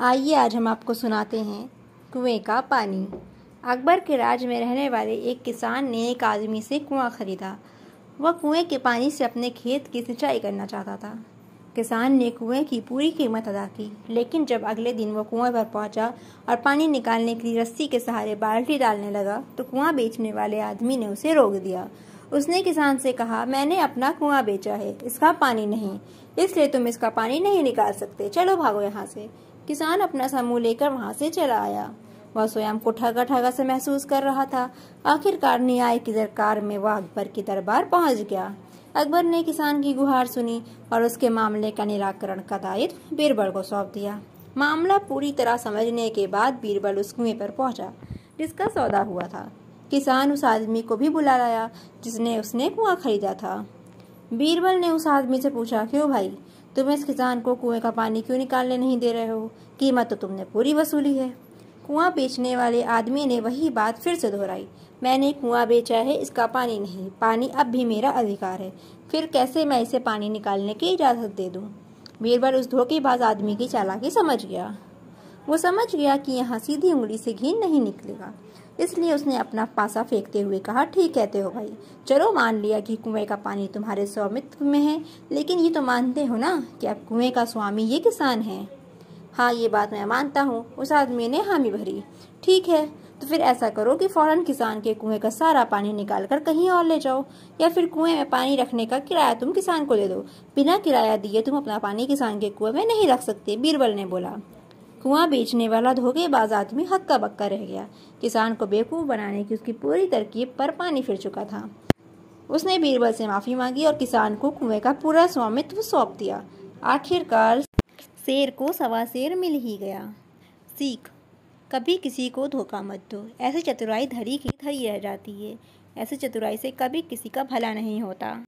आइए आज हम आपको सुनाते हैं कुएं का पानी अकबर के राज में रहने वाले एक किसान ने एक आदमी से कुआं खरीदा वह कुएं के पानी से अपने खेत की सिंचाई करना चाहता था किसान ने कुएं की पूरी कीमत अदा की लेकिन जब अगले दिन वह कुएं पर पहुंचा और पानी निकालने के लिए रस्सी के सहारे बाल्टी डालने लगा तो कुआं बेचने वाले आदमी ने उसे रोक दिया उसने किसान से कहा मैंने अपना कुआं बेचा है इसका पानी नहीं इसलिए तुम इसका पानी नहीं निकाल सकते चलो भागो यहाँ से किसान अपना समूह लेकर वहां से चला आया वह स्वयं को ठगा ठगा से महसूस कर रहा था आखिरकार न्याय की दरकार में वह अकबर के दरबार पहुंच गया अकबर ने किसान की गुहार सुनी और उसके मामले का निराकरण का दायित्व बीरबल को सौंप दिया मामला पूरी तरह समझने के बाद बीरबल उस कुएं पर पहुंचा जिसका सौदा हुआ था किसान उस आदमी को भी बुला लाया जिसने उसने कुआं खरीदा था बीरबल ने उस आदमी से पूछा क्यों भाई तुम इस किसान को कुएं का पानी क्यों निकालने नहीं दे रहे हो कीमत तो तुमने पूरी वसूली है कुआं बेचने वाले आदमी ने वही बात फिर से दोहराई मैंने कुआं बेचा है इसका पानी नहीं पानी अब भी मेरा अधिकार है फिर कैसे मैं इसे पानी निकालने की इजाज़त दे दूँ बीरबल उस धोखेबाज आदमी की चालाकी समझ गया वो समझ गया कि यहाँ सीधी उंगली से घी नहीं निकलेगा इसलिए उसने अपना पासा फेंकते हुए कहा ठीक कहते हो भाई चलो मान लिया कि कुएं का पानी तुम्हारे स्वामित्व में है लेकिन ये तो मानते हो ना कि अब कुएं का स्वामी ये किसान है हाँ ये बात मैं मानता हूँ उस आदमी ने हामी भरी ठीक है तो फिर ऐसा करो कि फौरन किसान के कुएं का सारा पानी निकाल कर कहीं और ले जाओ या फिर कुएं में पानी रखने का किराया तुम किसान को दे दो बिना किराया दिए तुम अपना पानी किसान के कुएं में नहीं रख सकते बीरबल ने बोला कुआं बेचने वाला धोखेबाज आदमी हक्का बक्का रह गया किसान को बेवकूफ़ बनाने की उसकी पूरी तरकीब पर पानी फिर चुका था उसने बीरबल से माफ़ी मांगी और किसान को कुएं का पूरा स्वामित्व सौंप दिया आखिरकार शेर को सवा शेर मिल ही गया सीख कभी किसी को धोखा मत दो ऐसी चतुराई धरी की धरी रह जाती है ऐसी चतुराई से कभी किसी का भला नहीं होता